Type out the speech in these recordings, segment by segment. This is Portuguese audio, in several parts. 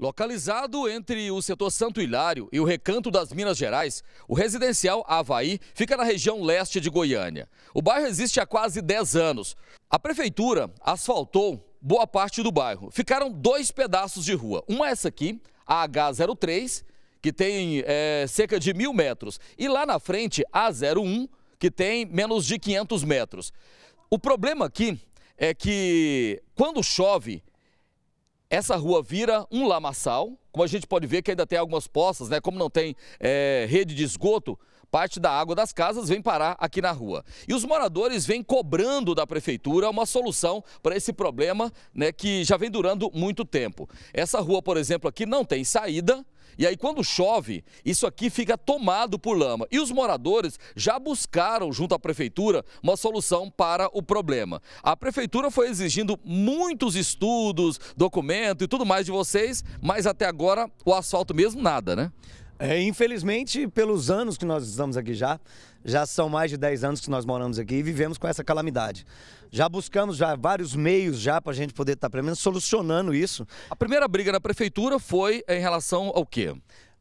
Localizado entre o setor Santo Hilário e o Recanto das Minas Gerais, o residencial Havaí fica na região leste de Goiânia. O bairro existe há quase 10 anos. A prefeitura asfaltou boa parte do bairro. Ficaram dois pedaços de rua. Uma é essa aqui, a H03, que tem é, cerca de mil metros. E lá na frente, a 01, que tem menos de 500 metros. O problema aqui é que quando chove, essa rua vira um lamaçal, como a gente pode ver que ainda tem algumas poças, né? Como não tem é, rede de esgoto, Parte da água das casas vem parar aqui na rua. E os moradores vêm cobrando da prefeitura uma solução para esse problema né, que já vem durando muito tempo. Essa rua, por exemplo, aqui não tem saída. E aí, quando chove, isso aqui fica tomado por lama. E os moradores já buscaram, junto à prefeitura, uma solução para o problema. A prefeitura foi exigindo muitos estudos, documento e tudo mais de vocês, mas até agora o asfalto mesmo nada, né? É, infelizmente, pelos anos que nós estamos aqui já, já são mais de 10 anos que nós moramos aqui e vivemos com essa calamidade. Já buscamos já vários meios já para a gente poder estar, tá, pelo menos, solucionando isso. A primeira briga na prefeitura foi em relação ao quê?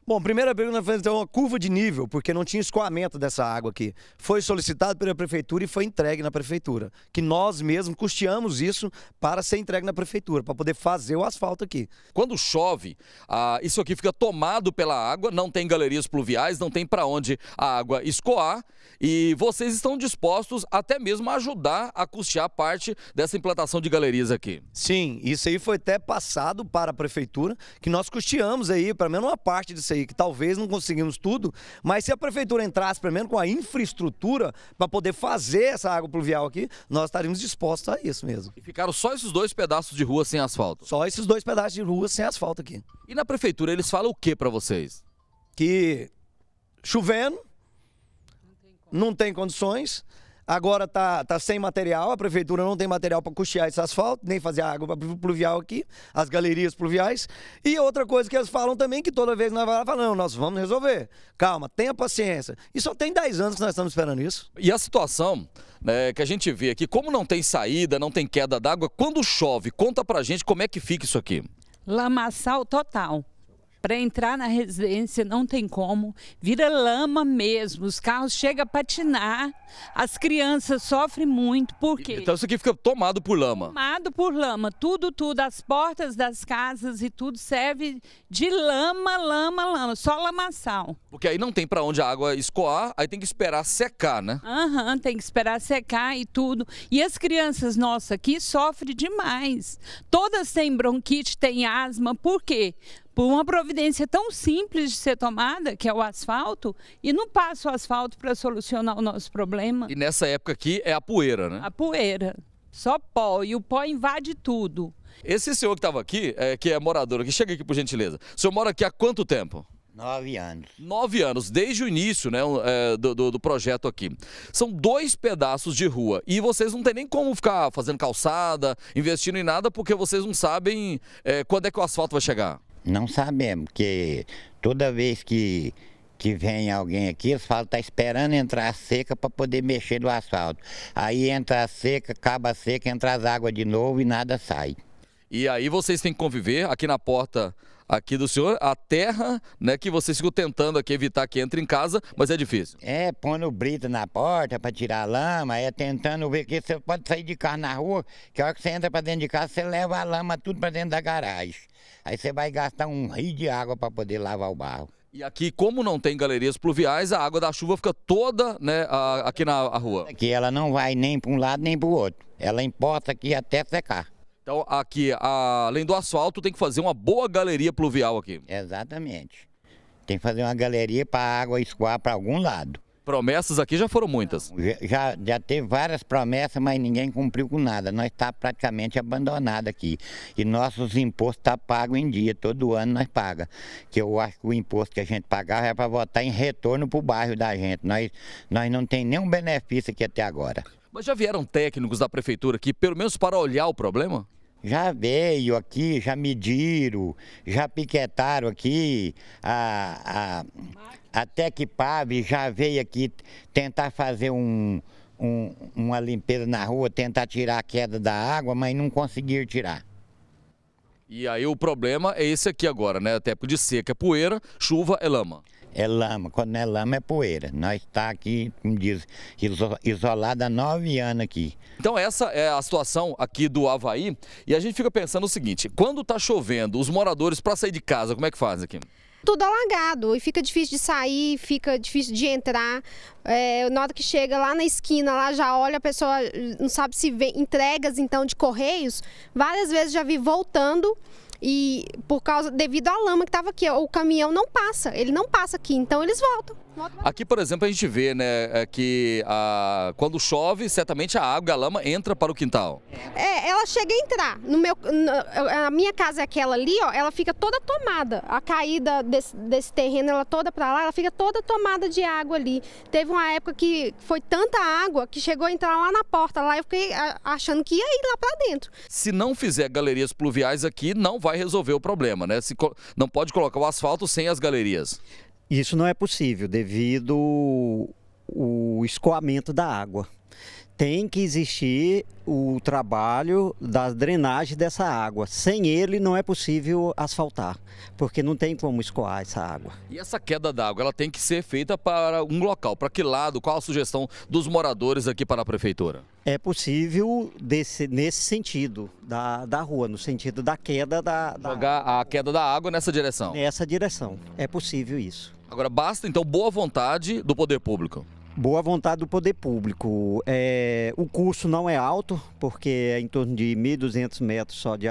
Bom, primeira pergunta foi então uma curva de nível, porque não tinha escoamento dessa água aqui. Foi solicitado pela prefeitura e foi entregue na prefeitura, que nós mesmos custeamos isso para ser entregue na prefeitura, para poder fazer o asfalto aqui. Quando chove, ah, isso aqui fica tomado pela água, não tem galerias pluviais, não tem para onde a água escoar e vocês estão dispostos até mesmo a ajudar a custear parte dessa implantação de galerias aqui. Sim, isso aí foi até passado para a prefeitura, que nós custeamos aí, pelo menos uma parte disso aí aí, que talvez não conseguimos tudo, mas se a prefeitura entrasse, pelo menos, com a infraestrutura para poder fazer essa água pluvial aqui, nós estaríamos dispostos a isso mesmo. E ficaram só esses dois pedaços de rua sem asfalto? Só esses dois pedaços de rua sem asfalto aqui. E na prefeitura eles falam o que para vocês? Que chovendo, não tem, não tem condições Agora tá, tá sem material, a prefeitura não tem material para custear esse asfalto, nem fazer água pluvial aqui, as galerias pluviais. E outra coisa que eles falam também, que toda vez nós vamos não, nós vamos resolver. Calma, tenha paciência. E só tem 10 anos que nós estamos esperando isso. E a situação né, que a gente vê aqui, como não tem saída, não tem queda d'água, quando chove, conta para gente como é que fica isso aqui. Lamaçal total. Para entrar na residência não tem como, vira lama mesmo, os carros chegam a patinar, as crianças sofrem muito, Por quê? Então isso aqui fica tomado por lama? Tomado por lama, tudo, tudo, as portas das casas e tudo serve de lama, lama, lama, só lamaçal. Porque aí não tem para onde a água escoar, aí tem que esperar secar, né? Aham, uhum, tem que esperar secar e tudo. E as crianças nossas aqui sofrem demais. Todas têm bronquite, têm asma, por quê? por uma providência tão simples de ser tomada, que é o asfalto, e não passa o asfalto para solucionar o nosso problema. E nessa época aqui é a poeira, né? A poeira. Só pó, e o pó invade tudo. Esse senhor que estava aqui, é, que é morador que chega aqui por gentileza. O senhor mora aqui há quanto tempo? Nove anos. Nove anos, desde o início né, é, do, do, do, projeto aqui. São dois pedaços de rua e vocês não têm nem como ficar fazendo calçada, investindo em nada, porque vocês não sabem é, quando é que o asfalto vai chegar. Não sabemos, porque toda vez que, que vem alguém aqui, eles falam que tá esperando entrar a seca para poder mexer no asfalto. Aí entra a seca, acaba a seca, entra as águas de novo e nada sai. E aí vocês têm que conviver aqui na porta aqui do senhor, a terra, né, que vocês ficam tentando aqui evitar que entre em casa, mas é difícil. É, pondo brita na porta para tirar a lama, é tentando ver que você pode sair de carro na rua, que a hora que você entra para dentro de casa, você leva a lama tudo para dentro da garagem. Aí você vai gastar um rio de água para poder lavar o barro. E aqui, como não tem galerias pluviais, a água da chuva fica toda né, aqui na rua. Aqui ela não vai nem para um lado nem para o outro. Ela importa aqui até secar. Então, aqui, além do asfalto, tem que fazer uma boa galeria pluvial aqui. Exatamente. Tem que fazer uma galeria para a água escoar para algum lado. Promessas aqui já foram muitas. Já, já teve várias promessas, mas ninguém cumpriu com nada. Nós está praticamente abandonados aqui. E nossos impostos estão tá pagos em dia, todo ano nós pagamos. Que eu acho que o imposto que a gente pagava é para votar em retorno para o bairro da gente. Nós, nós não tem nenhum benefício aqui até agora. Mas já vieram técnicos da prefeitura aqui, pelo menos para olhar o problema? Já veio aqui, já mediram, já piquetaram aqui, a, a, a Tecpav já veio aqui tentar fazer um, um, uma limpeza na rua, tentar tirar a queda da água, mas não conseguiram tirar. E aí o problema é esse aqui agora, né? Até de seca é poeira, chuva é lama é lama. Quando não é lama, é poeira. Nós está aqui, como diz, isolado há nove anos aqui. Então essa é a situação aqui do Havaí. E a gente fica pensando o seguinte, quando está chovendo, os moradores, para sair de casa, como é que fazem aqui? Tudo alagado e fica difícil de sair, fica difícil de entrar. É, na que chega lá na esquina, lá já olha, a pessoa eh, não sabe se vê entregas então de correios. Várias vezes já vi voltando e por causa, devido à lama que estava aqui, o caminhão não passa, ele não passa aqui, então eles voltam. Aqui, por exemplo, a gente vê né, é que a, quando chove, certamente a água, a lama entra para o quintal. É, ela chega a entrar. No meu, a minha casa, é aquela ali, ó, ela fica toda tomada. A caída desse, desse terreno, ela toda para lá, ela fica toda tomada de água ali. Teve uma época que foi tanta água que chegou a entrar lá na porta. Lá eu fiquei achando que ia ir lá para dentro. Se não fizer galerias pluviais aqui, não vai resolver o problema, né? Se, não pode colocar o asfalto sem as galerias. Isso não é possível devido o escoamento da água tem que existir o trabalho da drenagem dessa água. Sem ele não é possível asfaltar, porque não tem como escoar essa água. E essa queda d'água, ela tem que ser feita para um local, para que lado? Qual a sugestão dos moradores aqui para a prefeitura? É possível desse, nesse sentido da, da rua, no sentido da queda da, da Jogar a queda da água nessa direção. Nessa direção. É possível isso. Agora basta então boa vontade do poder público boa vontade do poder público. É, o custo não é alto, porque é em torno de 1.200 metros só de,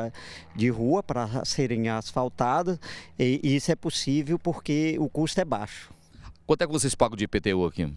de rua para serem asfaltadas, e, e isso é possível porque o custo é baixo. Quanto é que vocês pagam de IPTU aqui?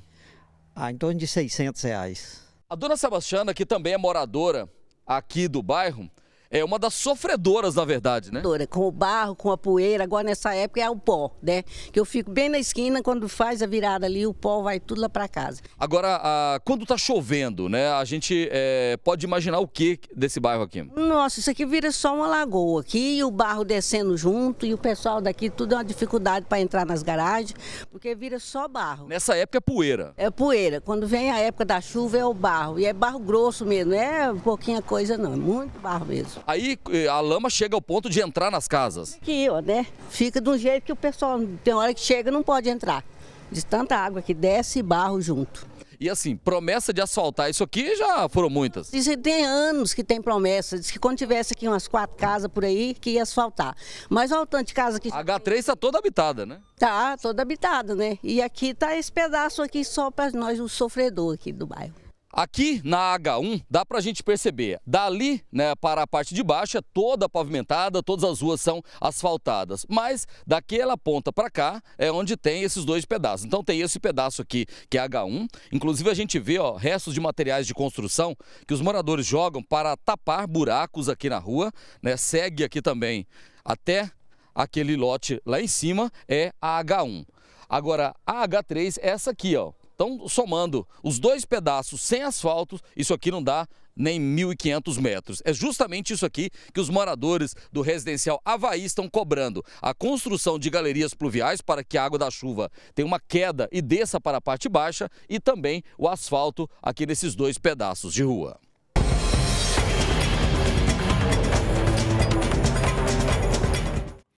Ah, em torno de 600 reais. A dona Sebastiana, que também é moradora aqui do bairro, é uma das sofredoras, na verdade, né? Com o barro, com a poeira, agora nessa época é o pó, né? Que eu fico bem na esquina, quando faz a virada ali, o pó vai tudo lá para casa. Agora, a... quando tá chovendo, né? A gente é... pode imaginar o que desse bairro aqui? Nossa, isso aqui vira só uma lagoa aqui, e o barro descendo junto, e o pessoal daqui tudo é uma dificuldade para entrar nas garagens, porque vira só barro. Nessa época é poeira? É poeira. Quando vem a época da chuva é o barro, e é barro grosso mesmo, não é pouquinha coisa não, é muito barro mesmo. Aí eh, a lama chega ao ponto de entrar nas casas. Aqui, ó, né? Fica de um jeito que o pessoal, tem hora que chega, não pode entrar. De tanta água que desce e barro junto. E assim, promessa de asfaltar isso aqui já foram muitas. Dizem tem anos que tem promessa. Diz que quando tivesse aqui umas quatro casas por aí, que ia asfaltar. Mas olha o tanto de casa que. A H3 está toda habitada, né? Tá, toda habitada, né? E aqui tá esse pedaço aqui só para nós, o sofredor aqui do bairro. Aqui na H1 dá para a gente perceber, dali né, para a parte de baixo é toda pavimentada, todas as ruas são asfaltadas, mas daquela ponta para cá é onde tem esses dois pedaços. Então tem esse pedaço aqui que é H1, inclusive a gente vê ó, restos de materiais de construção que os moradores jogam para tapar buracos aqui na rua, né, segue aqui também até aquele lote lá em cima é a H1. Agora a H3 é essa aqui, ó, estão somando os dois pedaços sem asfalto, isso aqui não dá nem 1.500 metros. É justamente isso aqui que os moradores do residencial Havaí estão cobrando. A construção de galerias pluviais para que a água da chuva tenha uma queda e desça para a parte baixa e também o asfalto aqui nesses dois pedaços de rua.